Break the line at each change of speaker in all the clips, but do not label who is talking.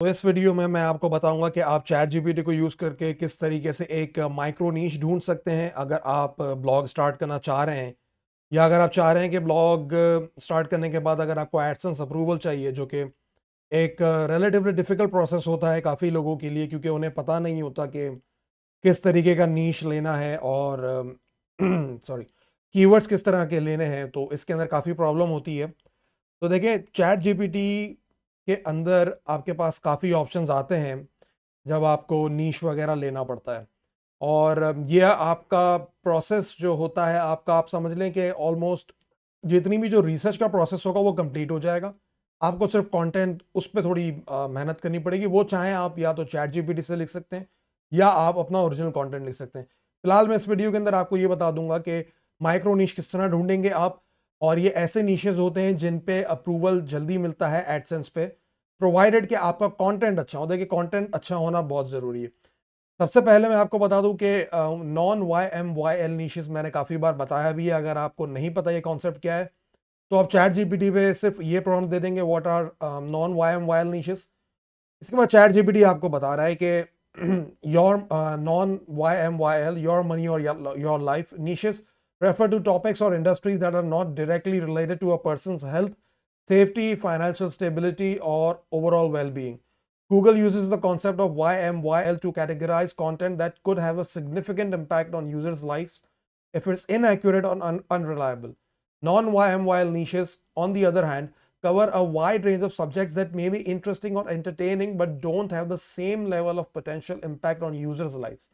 तो इस वीडियो में मैं आपको बताऊंगा कि आप चैट जीपीटी को यूज़ करके किस तरीके से एक माइक्रो नीच ढूंढ सकते हैं अगर आप ब्लॉग स्टार्ट करना चाह रहे हैं या अगर आप चाह रहे हैं कि ब्लॉग स्टार्ट करने के बाद अगर आपको एडसेंस अप्रूवल चाहिए जो कि एक रिलेटिवली डिफ़िकल्ट प्रोसेस होता है काफ़ी लोगों के लिए क्योंकि उन्हें पता नहीं होता कि किस तरीके का नीच लेना है और सॉरी कीवर्ड्स किस तरह के लेने हैं तो इसके अंदर काफ़ी प्रॉब्लम होती है तो देखिए चैट जी के अंदर आपके पास काफ़ी ऑप्शंस आते हैं जब आपको नीच वगैरह लेना पड़ता है और यह आपका प्रोसेस जो होता है आपका आप समझ लें कि ऑलमोस्ट जितनी भी जो रिसर्च का प्रोसेस होगा वो कंप्लीट हो जाएगा आपको सिर्फ कंटेंट उस पर थोड़ी मेहनत करनी पड़ेगी वो चाहें आप या तो चैट जीपीटी से लिख सकते हैं या आप अपना ओरिजिनल कंटेंट लिख सकते हैं फिलहाल मैं इस वीडियो के अंदर आपको ये बता दूंगा कि माइक्रो किस तरह ढूंढेंगे आप और ये ऐसे नीशेज होते हैं जिन पे अप्रूवल जल्दी मिलता है एडसेंस पे प्रोवाइडेड कि आपका कंटेंट अच्छा हो देखिए कंटेंट अच्छा होना बहुत ज़रूरी है सबसे पहले मैं आपको बता दूं कि non Y M Y L niches मैंने काफ़ी बार बताया भी है अगर आपको नहीं पता ये कॉन्सेप्ट क्या है तो आप चैट जीपीटी पे सिर्फ ये प्रॉब्लम दे देंगे what are non Y M Y L niches इसके बाद चैट जीपीटी आपको बता रहा है कि your non Y M Y L your money और your life niches refer to topics or industries that are not directly related to a person's health, safety, financial stability, or overall well-being. Google uses the concept of YMYL to categorize content that could have a significant impact on users' lives if it's inaccurate or un unreliable. Non-YMYL niches, on the other hand, cover a wide range of subjects that may be interesting or entertaining but don't have the same level of potential impact on users' lives.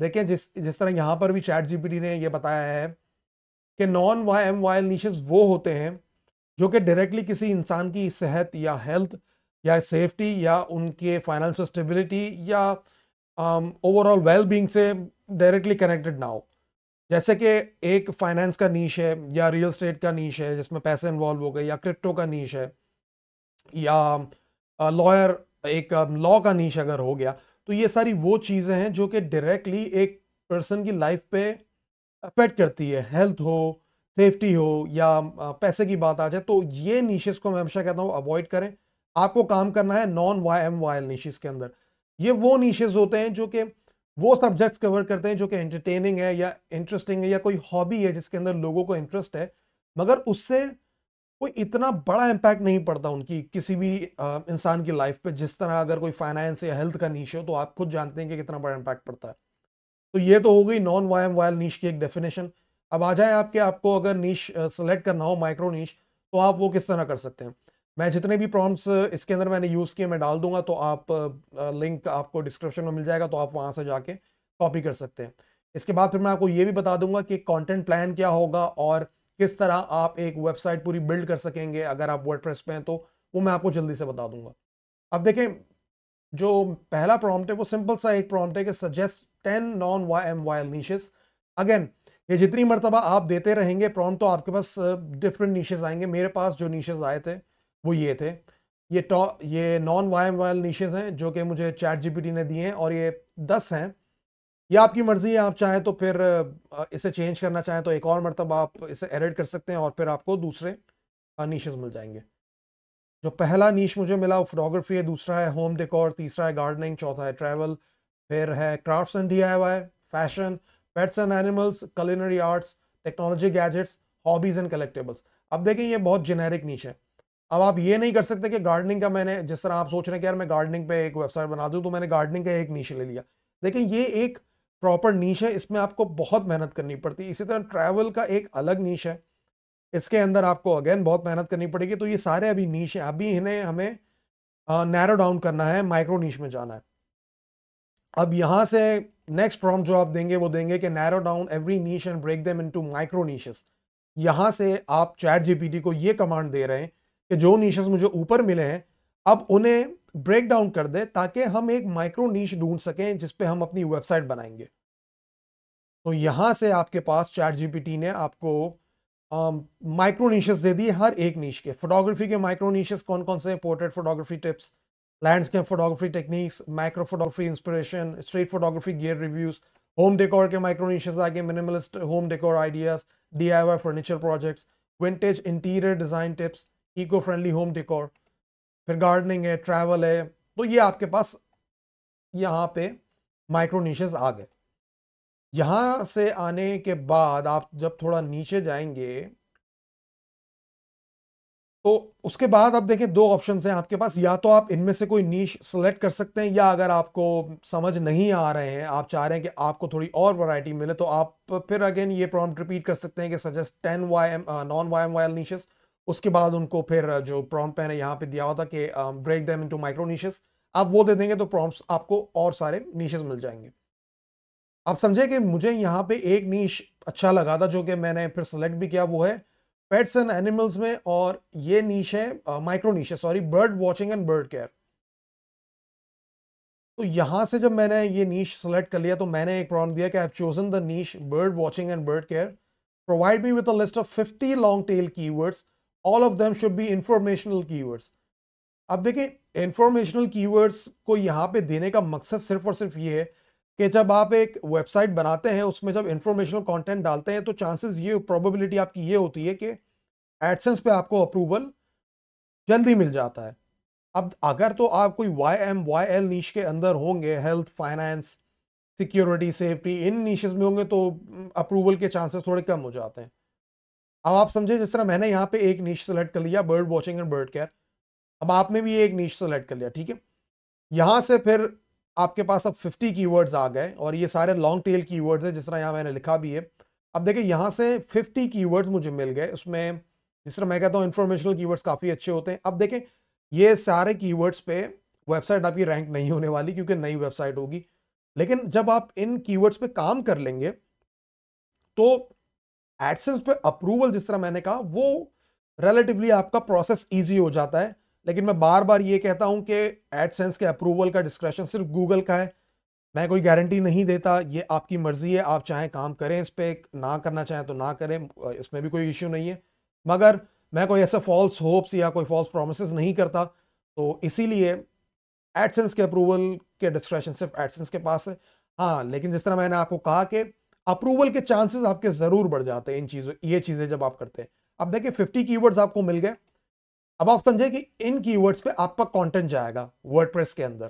देखें जिस जिस तरह यहाँ पर भी chat GPT ने यह बताया है कि non Y M Y L niches वो होते हैं जो कि डायरेक्टली किसी इंसान की सेहत या हेल्थ या सेफ्टी या उनके फाइनेंशियल स्टेबिलिटी या ओवरऑल वेल बींग से डायरेक्टली कनेक्टेड ना हो जैसे कि एक फाइनेंस का नीच है या रियल स्टेट का नीच है जिसमें पैसे इन्वॉल्व हो गए या क्रिप्टो का नीच है या लॉयर uh, एक लॉ um, का नीच अगर हो गया तो ये सारी वो चीज़ें हैं जो कि डायरेक्टली एक पर्सन की लाइफ पे अफेक्ट करती है हेल्थ हो सेफ्टी हो या पैसे की बात आ जाए तो ये नीशेस को मैं हमेशा कहता हूँ अवॉइड करें आपको काम करना है non Y M Y L niches के अंदर ये वो नीशेज होते हैं जो कि वो सब्जेक्ट्स कवर करते हैं जो कि एंटरटेनिंग है या इंटरेस्टिंग है या कोई हॉबी है जिसके अंदर लोगों को इंटरेस्ट है मगर उससे कोई इतना बड़ा इम्पैक्ट नहीं पड़ता उनकी किसी भी इंसान की लाइफ पे जिस तरह अगर कोई फाइनेंस या हेल्थ का नीच हो तो आप खुद जानते हैं कि कितना बड़ा इम्पैक्ट पड़ता है तो ये तो हो गई नॉन वायम वायल नीच की एक डेफिनेशन अब आ जाए आपके आपको अगर नीच सेलेक्ट करना हो माइक्रो नीच तो आप वो किस तरह कर सकते हैं मैं जितने भी प्रॉम्प्ट्स इसके अंदर मैंने यूज़ किए मैं डाल दूंगा तो आप लिंक आपको डिस्क्रिप्शन में मिल जाएगा तो आप वहाँ से जाके कॉपी कर सकते हैं इसके बाद फिर मैं आपको ये भी बता दूंगा कि कंटेंट प्लान क्या होगा और किस तरह आप एक वेबसाइट पूरी बिल्ड कर सकेंगे अगर आप वर्ड पे हैं तो वो मैं आपको जल्दी से बता दूंगा अब देखें जो पहला प्रॉम्प्ट है वो सिंपल सा एक प्रॉम्प्ट है कि suggest ten non Y M Y niches again ये जितनी मरतबा आप देते रहेंगे प्रॉम्प्ट तो आपके पास डिफरेंट नीशेज आएंगे मेरे पास जो नीशेज आए थे वो ये थे ये टॉ ये non Y M Y L niches हैं जो कि मुझे चैट जी ने दिए हैं और ये दस हैं ये आपकी मर्ज़ी है आप चाहें तो फिर इसे चेंज करना चाहें तो एक और मरतब आप इसे एडिट कर सकते हैं और फिर आपको दूसरे नीशेज मिल जाएंगे जो पहला नीश मुझे मिला फोटोग्राफी है दूसरा है होम डेकोर तीसरा है गार्डनिंग चौथा है ट्रैवल फिर है crafts and D fashion pets and animals culinary arts technology gadgets hobbies and collectibles अब देखें ये बहुत जेनेरिक नीच है अब आप ये नहीं कर सकते कि गार्डनिंग का मैंने जिस तरह आप सोच रहे हैं कि यार मैं गार्डनिंग पे एक वेबसाइट बना दूँ तो मैंने गार्डनिंग का एक नीचे ले लिया देखिए ये एक प्रॉपर नीच है इसमें आपको बहुत मेहनत करनी पड़ती है इसी तरह ट्रैवल का एक अलग नीच है इसके अंदर आपको अगेन बहुत मेहनत करनी पड़ेगी तो ये सारे अभी नीच हैं अभी इन्हें हमें नैरो डाउन करना है माइक्रो नीच में जाना है अब यहाँ से नेक्स्ट प्रॉम जो आप देंगे वो देंगे कि narrow down every niche and break them into micro niches यहाँ से आप चैट जीपीटी को ये कमांड दे रहे हैं कि जो नीशेस मुझे ऊपर मिले हैं अब उन्हें ब्रेक डाउन कर दे ताकि हम एक माइक्रो नीच ढूंढ सकें जिस पे हम अपनी वेबसाइट बनाएंगे तो यहां से आपके पास चैट जीपीटी ने आपको माइक्रो नीशेस दे दिए हर एक नीच के फोटोग्राफी के माइक्रो नीशेस कौन कौन से portrait photography tips landscape photography techniques micro photography inspiration street photography gear reviews home decor के माइक्रो नीशेस आगे minimalist home decor ideas D furniture projects vintage interior design tips eco friendly home decor फिर gardening है travel है तो ये आपके पास यहाँ पे माइक्रोनीशेज आ गए यहाँ से आने के बाद आप जब थोड़ा नीचे जाएंगे तो उसके बाद आप देखें दो ऑप्शन हैं आपके पास या तो आप इनमें से कोई नीश सेलेक्ट कर सकते हैं या अगर आपको समझ नहीं आ रहे हैं आप चाह रहे हैं कि आपको थोड़ी और वैरायटी मिले तो आप फिर अगेन ये प्रॉम्प्ट रिपीट कर सकते हैं कि suggest ten Y M non Y M Y L niches उसके बाद उनको फिर जो प्रॉम्प्ट मैंने यहाँ पे दिया हुआ था कि break them into micro niches आप वो दे देंगे तो प्रॉम्प्ट्स आपको और सारे नीशेस मिल जाएंगे आप समझे कि मुझे यहाँ पे एक नीश अच्छा लगा था जो कि मैंने फिर सेलेक्ट भी किया वो है पेट्स एंड एनिमल्स में और ये नीश है माइक्रो नीश है sorry bird watching and bird care तो यहां से जब मैंने ये नीश सेलेक्ट कर लिया तो मैंने एक प्रॉम्प्ट दिया कि I have chosen the niche bird watching and bird care provide me with a list of 50 long tail keywords all of them should be informational keywords अब देखें इंफॉर्मेशनल कीवर्ड्स को यहाँ पे देने का मकसद सिर्फ और सिर्फ ये है कि जब आप एक वेबसाइट बनाते हैं उसमें जब इंफॉर्मेशनल कंटेंट डालते हैं तो चांसेस ये प्रोबेबिलिटी आपकी ये होती है कि एडसेंस पे आपको अप्रूवल जल्दी मिल जाता है अब अगर तो आप कोई वाई एम वाई एल नीच के अंदर होंगे हेल्थ फाइनेंस सिक्योरिटी सेफ्टी इन नीशेज में होंगे तो अप्रूवल के चांसेस थोड़े कम हो जाते हैं अब आप समझे जिस तरह मैंने यहाँ पे एक नीच सेलेक्ट कर लिया bird watching and bird care अब आपने भी एक नीच सेलेक्ट कर लिया ठीक है यहाँ से फिर आपके पास अब 50 कीवर्ड्स आ गए और ये सारे लॉन्ग टेल कीवर्ड्स हैं जिस तरह यहाँ मैंने लिखा भी है अब देखिए यहाँ से 50 कीवर्ड्स मुझे मिल गए उसमें जिस तरह मैं कहता हूँ इन्फॉर्मेशनल कीवर्ड्स काफ़ी अच्छे होते हैं अब देखें ये सारे कीवर्ड्स पे वेबसाइट आपकी रैंक नहीं होने वाली क्योंकि नई वेबसाइट होगी लेकिन जब आप इन कीवर्ड्स पे काम कर लेंगे तो एडसेंस पे अप्रूवल जिस तरह मैंने कहा वो रिलेटिवली आपका प्रोसेस ईजी हो जाता है लेकिन मैं बार बार ये कहता हूँ कि एडसेंस के अप्रूवल का डिस्क्रेशन सिर्फ गूगल का है मैं कोई गारंटी नहीं देता ये आपकी मर्ज़ी है आप चाहें काम करें इस पर ना करना चाहें तो ना करें इसमें भी कोई इश्यू नहीं है मगर मैं कोई ऐसा फॉल्स होप्स या कोई फॉल्स प्रोमिस नहीं करता तो इसीलिए एडसेंस के अप्रूवल के डिस्क्रेशन सिर्फ एडसेंस के पास है हाँ लेकिन जिस तरह मैंने आपको कहा कि अप्रूवल के चांसेस आपके जरूर बढ़ जाते हैं इन चीजों ये चीजें जब आप करते हैं अब देखिए फिफ्टी की आपको मिल गए अब आप समझे कि इन की पे आपका कॉन्टेंट जाएगा वर्ड के अंदर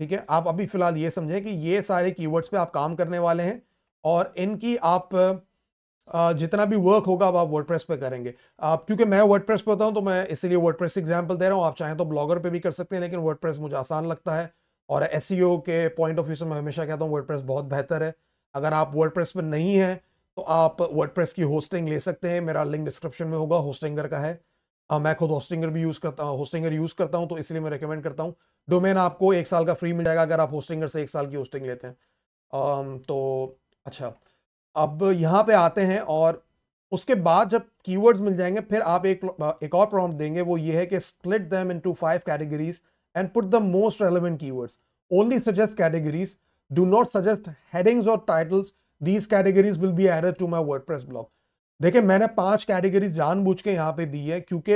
ठीक है आप अभी फिलहाल ये समझें कि ये सारे की पे आप काम करने वाले हैं और इनकी आप जितना भी वर्क होगा अब आप वर्डप्रेस पे करेंगे आप क्योंकि मैं वर्डप्रेस पे होता हूँ तो मैं इसीलिए वर्डप्रेस एग्जाम्पल दे रहा हूँ आप चाहें तो ब्लॉगर पे भी कर सकते हैं लेकिन वर्डप्रेस मुझे आसान लगता है और एस e के पॉइंट ऑफ व्यू से मैं हमेशा कहता हूँ वर्डप्रेस बहुत बेहतर है अगर आप वर्ड प्रेस में नहीं हैं तो आप वर्ड प्रेस की होस्टिंग ले सकते हैं मेरा लिंक डिस्क्रिप्शन में होगा होस्टिंगर का है आ, मैं खुद होस्टिंगर भी यूज़ करता हूँ होस्टिंगर यूज़ करता हूँ तो इसलिए मैं रिकमेंड करता हूँ डोमेन आपको एक साल का फ्री मिल जाएगा अगर आप होस्टिंगर से एक साल की होस्टिंग लेते हैं आ, तो अच्छा अब यहाँ पे आते हैं और उसके बाद जब कीवर्ड्स मिल जाएंगे फिर आप एक एक और प्रॉम्प्ट देंगे वो ये है कि split them into five categories and put the most relevant keywords only suggest categories do not suggest headings or titles these categories will be added to my wordpress blog देखिए मैंने पांच कैटेगरीज जानबूझ के यहाँ पे दी है क्योंकि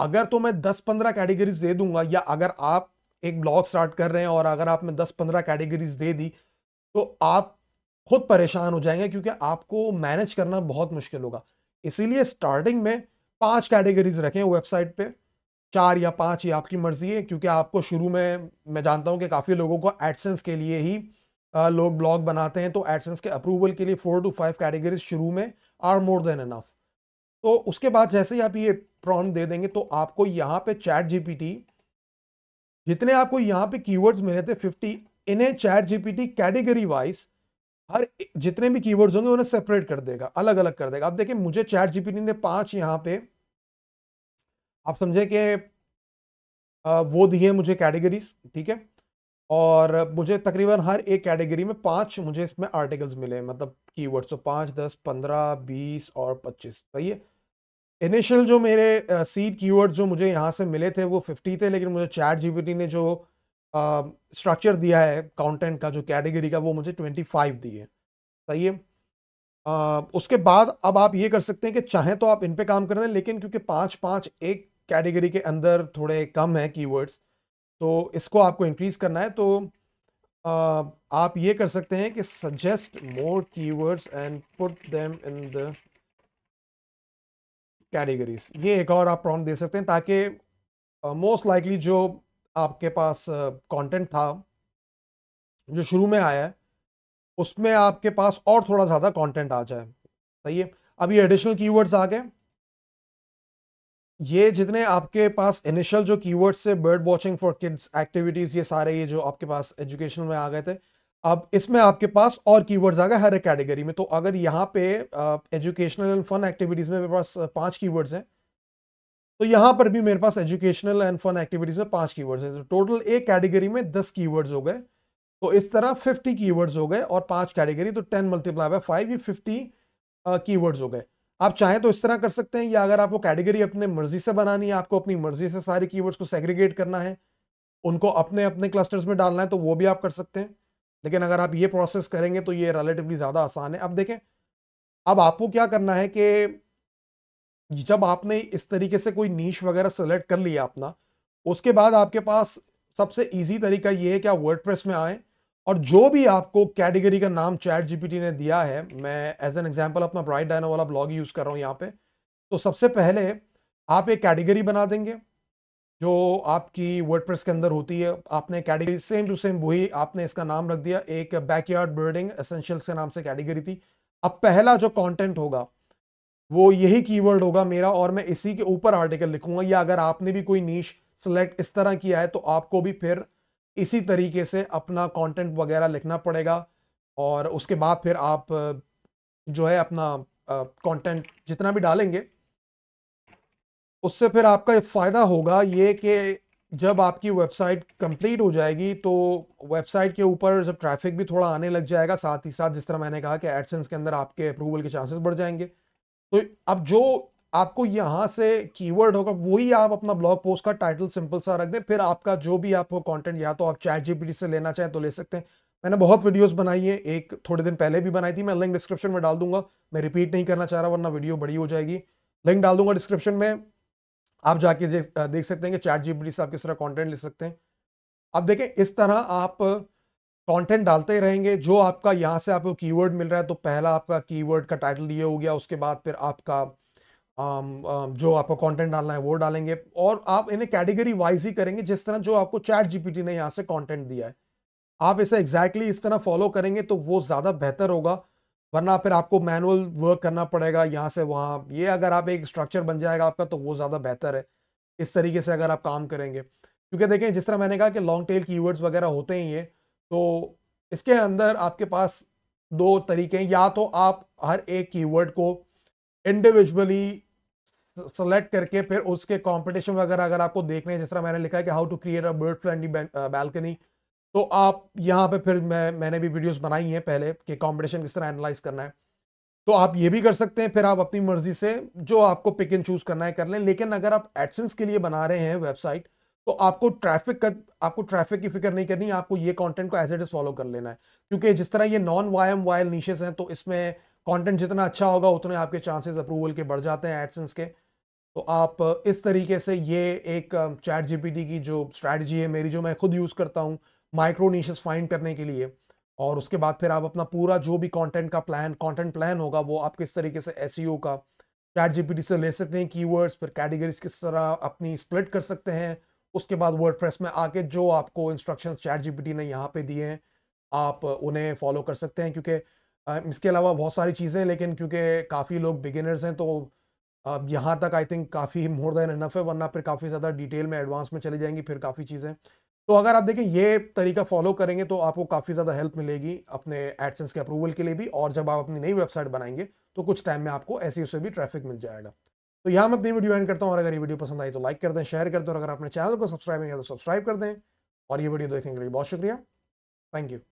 अगर तो मैं दस पंद्रह कैटेगरीज दे दूंगा या अगर आप एक ब्लॉग स्टार्ट कर रहे हैं और अगर आपने दस पंद्रह कैटेगरीज दे दी तो आप खुद परेशान हो जाएंगे क्योंकि आपको मैनेज करना बहुत मुश्किल होगा इसीलिए स्टार्टिंग में पांच कैटेगरीज रखें वेबसाइट पे चार या पांच ये आपकी मर्ज़ी है क्योंकि आपको शुरू में मैं जानता हूं कि काफ़ी लोगों को एडसेंस के लिए ही लोग ब्लॉग बनाते हैं तो एडसेंस के अप्रूवल के लिए फोर टू फाइव कैटेगरीज शुरू में आर मोर देन एनफ तो उसके बाद जैसे ही आप ये प्रॉन दे देंगे तो आपको यहाँ पे चैट जीपीटी जितने आपको यहाँ पे कीवर्ड्स मिले थे 50 इन्हें चैट जीपीटी कैटेगरी वाइज हर जितने भी कीवर्ड्स होंगे उन्हें सेपरेट कर देगा अलग अलग कर देगा अब देखिए मुझे चैट जीपीटी ने पांच यहाँ पे आप समझे कि वो दिए मुझे कैटेगरीज ठीक है और मुझे तकरीबन हर एक कैटेगरी में पांच मुझे इसमें आर्टिकल्स मिले मतलब कीवर्ड्स तो पाँच दस पंद्रह बीस और पच्चीस सही है इनिशियल जो मेरे सीड कीवर्ड्स जो मुझे यहाँ से मिले थे वो फिफ्टी थे लेकिन मुझे चैट जीपीटी ने जो स्ट्रक्चर दिया है कंटेंट का जो कैटेगरी का वो मुझे ट्वेंटी फाइव दिए सही है आ, उसके बाद अब आप ये कर सकते हैं कि चाहें तो आप इन पे काम कर दें लेकिन क्योंकि पाँच पाँच एक कैटेगरी के अंदर थोड़े कम हैं कीवर्ड्स तो इसको आपको इंक्रीज़ करना है तो आप ये कर सकते हैं कि suggest more keywords and put them in the categories ये एक और आप प्रॉम दे सकते हैं ताकि मोस्ट लाइकली जो आपके पास कंटेंट uh, था जो शुरू में आया है उसमें आपके पास और थोड़ा ज़्यादा कंटेंट आ जाए सही है अभी एडिशनल कीवर्ड्स आ गए ये जितने आपके पास इनिशियल जो कीवर्ड्स है bird watching for kids activities ये सारे ये जो आपके पास एजुकेशन में आ गए थे अब इसमें आपके पास और कीवर्ड्स आ गए हर एक कैटेगरी में तो अगर यहाँ पे एजुकेशनल एंड फन एक्टिविटीज़ में मेरे पास पांच कीवर्ड्स हैं तो यहाँ पर भी मेरे पास एजुकेशनल एंड फन एक्टिविटीज़ में पांच कीवर्ड्स हैं तो टोटल एक कैटेगरी में दस कीवर्ड्स हो गए तो इस तरह फिफ्टी कीवर्ड्स हो गए और पांच कैटेगरी तो टेन मल्टीप्लाई बाय फाइव ये फिफ्टी कीवर्ड्स हो गए आप चाहें तो इस तरह कर सकते हैं या अगर आपको कैटेगरी अपने मर्जी से बनानी है आपको अपनी मर्जी से सारे कीवर्ड्स को सेग्रीगेट करना है उनको अपने अपने क्लस्टर्स में डालना है तो वो भी आप कर सकते हैं लेकिन अगर आप ये प्रोसेस करेंगे तो ये रिलेटिवली ज़्यादा आसान है अब देखें अब आपको क्या करना है कि जब आपने इस तरीके से कोई नीच वगैरह सेलेक्ट कर लिया अपना उसके बाद आपके पास सबसे ईजी तरीका ये है कि आप वर्ड में आएँ और जो भी आपको कैटेगरी का नाम चैट जीपीटी ने दिया है मैं एज एन एग्जांपल अपना ब्राइट डायनो वाला ब्लॉग यूज़ कर रहा हूँ यहाँ पे तो सबसे पहले आप एक कैटेगरी बना देंगे जो आपकी वर्डप्रेस के अंदर होती है आपने कैटेगरी सेम टू सेम वही आपने इसका नाम रख दिया एक बैकयार्ड बिल्डिंग एसेंशियल्स के नाम से कैटेगरी थी अब पहला जो कॉन्टेंट होगा वो यही कीवर्ड होगा मेरा और मैं इसी के ऊपर आर्टिकल लिखूंगा या अगर आपने भी कोई नीच सेलेक्ट इस तरह किया है तो आपको भी फिर इसी तरीके से अपना कंटेंट वगैरह लिखना पड़ेगा और उसके बाद फिर आप जो है अपना कंटेंट जितना भी डालेंगे उससे फिर आपका फ़ायदा होगा ये कि जब आपकी वेबसाइट कंप्लीट हो जाएगी तो वेबसाइट के ऊपर जब ट्रैफिक भी थोड़ा आने लग जाएगा साथ ही साथ जिस तरह मैंने कहा कि एडसेंस के अंदर आपके अप्रूवल के चांसेस बढ़ जाएंगे तो अब जो आपको यहाँ से कीवर्ड होगा वही आप अपना ब्लॉग पोस्ट का टाइटल सिंपल सा रख दें फिर आपका जो भी आपको कंटेंट या तो आप चैट जीपीटी से लेना चाहें तो ले सकते हैं मैंने बहुत वीडियोस बनाई है एक थोड़े दिन पहले भी बनाई थी मैं लिंक डिस्क्रिप्शन में डाल दूंगा मैं रिपीट नहीं करना चाह रहा वरना वीडियो बड़ी हो जाएगी लिंक डाल दूंगा डिस्क्रिप्शन में आप जाके देख सकते हैं कि चैट जीपीटी से आप किस तरह कॉन्टेंट ले सकते हैं अब देखें इस तरह आप कंटेंट डालते ही रहेंगे जो आपका यहाँ से आपको कीवर्ड मिल रहा है तो पहला आपका कीवर्ड का टाइटल ये हो गया उसके बाद फिर आपका आम, um, आम, um, जो आपको कंटेंट डालना है वो डालेंगे और आप इन्हें कैटेगरी वाइज ही करेंगे जिस तरह जो आपको चैट जीपीटी ने यहाँ से कंटेंट दिया है आप इसे एग्जैक्टली exactly इस तरह फॉलो करेंगे तो वो ज़्यादा बेहतर होगा वरना फिर आपको मैनुअल वर्क करना पड़ेगा यहाँ से वहाँ ये अगर आप एक स्ट्रक्चर बन जाएगा आपका तो वो ज़्यादा बेहतर है इस तरीके से अगर आप काम करेंगे क्योंकि देखें जिस तरह मैंने कहा कि लॉन्ग टेल कीवर्ड्स वगैरह होते ही हैं तो इसके अंदर आपके पास दो तरीके हैं या तो आप हर एक कीवर्ड को इंडिविजुअली सेलेक्ट करके फिर उसके कंपटीशन वगैरह अगर आपको देखने हैं जिस तरह मैंने लिखा है कि how to create a bird friendly balcony तो आप यहाँ पे फिर मैं मैंने भी वीडियोस बनाई हैं पहले कि कंपटीशन किस तरह एनालाइज करना है तो आप ये भी कर सकते हैं फिर आप अपनी मर्जी से जो आपको पिक एंड चूज करना है कर लें लेकिन अगर आप एडसेंस के लिए बना रहे हैं वेबसाइट तो आपको ट्रैफिक का आपको ट्रैफिक की फिक्र नहीं करनी आपको ये कॉन्टेंट को एज एट इज फॉलो कर लेना है क्योंकि जिस तरह ये नॉन वायम वायल नीशेस हैं तो इसमें कंटेंट जितना अच्छा होगा उतने आपके चांसेस अप्रूवल के बढ़ जाते हैं एडसेंस के तो आप इस तरीके से ये एक चैट जीपीटी की जो स्ट्रैटेजी है मेरी जो मैं खुद यूज़ करता हूँ माइक्रोनिश फाइंड करने के लिए और उसके बाद फिर आप अपना पूरा जो भी कॉन्टेंट का प्लान कॉन्टेंट प्लान होगा वो आप किस तरीके से एस e का चैट जीपीटी से ले सकते हैं कीवर्ड्स फिर कैटेगरीज किस तरह अपनी स्प्लिट कर सकते हैं उसके बाद वर्डप्रेस में आके जो आपको इंस्ट्रक्शंस चैट जीपीटी ने यहाँ पे दिए हैं आप उन्हें फॉलो कर सकते हैं क्योंकि इसके अलावा बहुत सारी चीज़ें लेकिन क्योंकि काफ़ी लोग बिगिनर्स हैं तो अब यहाँ तक आई थिंक काफ़ी मोर देन इनफ है वरना फिर काफ़ी ज़्यादा डिटेल में एडवांस में चली जाएंगी फिर काफ़ी चीज़ें तो अगर आप देखें ये तरीका फॉलो करेंगे तो आपको काफ़ी ज़्यादा हेल्प मिलेगी अपने एडसेंस के अप्रूवल के लिए भी और जब आप अपनी नई वेबसाइट बनाएंगे तो कुछ टाइम में आपको ऐसे उससे भी ट्रैफिक मिल जाएगा तो यहाँ मैं अपनी वीडियो एंड करता हूँ और अगर ये वीडियो पसंद आई तो लाइक कर दें शेयर कर दें और अगर अपने चैनल को सब्सक्राइब नहीं किया तो सब्सक्राइब कर दें और ये वीडियो देखने के लिए बहुत शुक्रिया थैंक यू